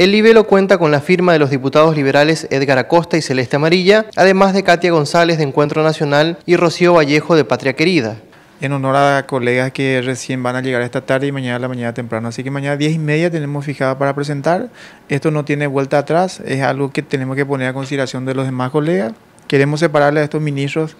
El libelo cuenta con la firma de los diputados liberales Edgar Acosta y Celeste Amarilla, además de Katia González de Encuentro Nacional y Rocío Vallejo de Patria Querida. En honor a colegas que recién van a llegar esta tarde y mañana a la mañana temprano. Así que mañana a 10 y media tenemos fijada para presentar. Esto no tiene vuelta atrás, es algo que tenemos que poner a consideración de los demás colegas. Queremos separarle a estos ministros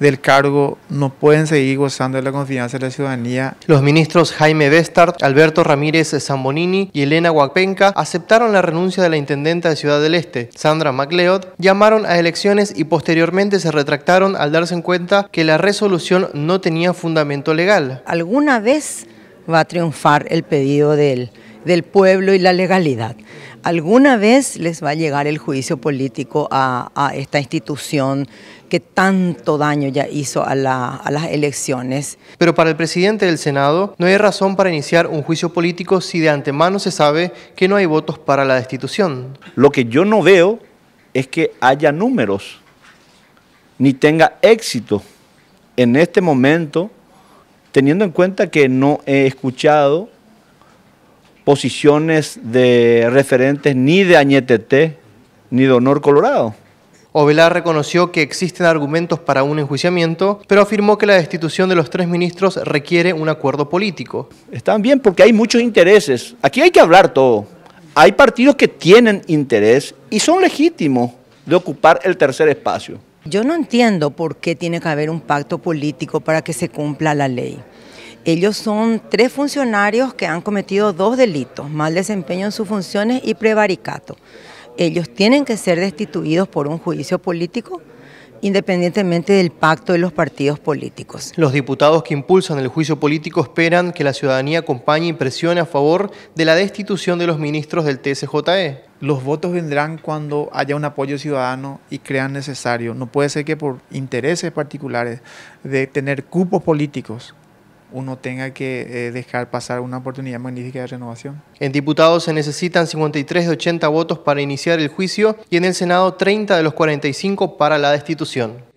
del cargo no pueden seguir gozando de la confianza de la ciudadanía. Los ministros Jaime Bestard, Alberto Ramírez Zambonini y Elena Huapenca aceptaron la renuncia de la intendenta de Ciudad del Este, Sandra MacLeod, llamaron a elecciones y posteriormente se retractaron al darse en cuenta que la resolución no tenía fundamento legal. ¿Alguna vez va a triunfar el pedido él? del pueblo y la legalidad. Alguna vez les va a llegar el juicio político a, esta institución que tanto daño ya hizo a, las elecciones. Pero para el presidente del Senado no hay razón para iniciar un juicio político si de antemano se sabe que no hay votos para la destitución. Lo que yo no veo es que haya números, ni tenga éxito en este momento, teniendo en cuenta que no he escuchado posiciones de referentes ni de Añetete ni de Honor Colorado. Ovelar reconoció que existen argumentos para un enjuiciamiento, pero afirmó que la destitución de los tres ministros requiere un acuerdo político. Están bien porque hay muchos intereses. Aquí hay que hablar todo. Hay partidos que tienen interés y son legítimos de ocupar el tercer espacio. Yo no entiendo por qué tiene que haber un pacto político para que se cumpla la ley. Ellos son tres funcionarios que han cometido dos delitos, mal desempeño en sus funciones y prevaricato. Ellos tienen que ser destituidos por un juicio político independientemente del pacto de los partidos políticos. Los diputados que impulsan el juicio político esperan que la ciudadanía acompañe y presione a favor de la destitución de los ministros del TSJE. Los votos vendrán cuando haya un apoyo ciudadano y crean necesario. No puede ser que por intereses particulares de tener cupos políticos uno tenga que eh, dejar pasar una oportunidad magnífica de renovación. En diputados se necesitan 53 de 80 votos para iniciar el juicio y en el Senado 30 de los 45 para la destitución.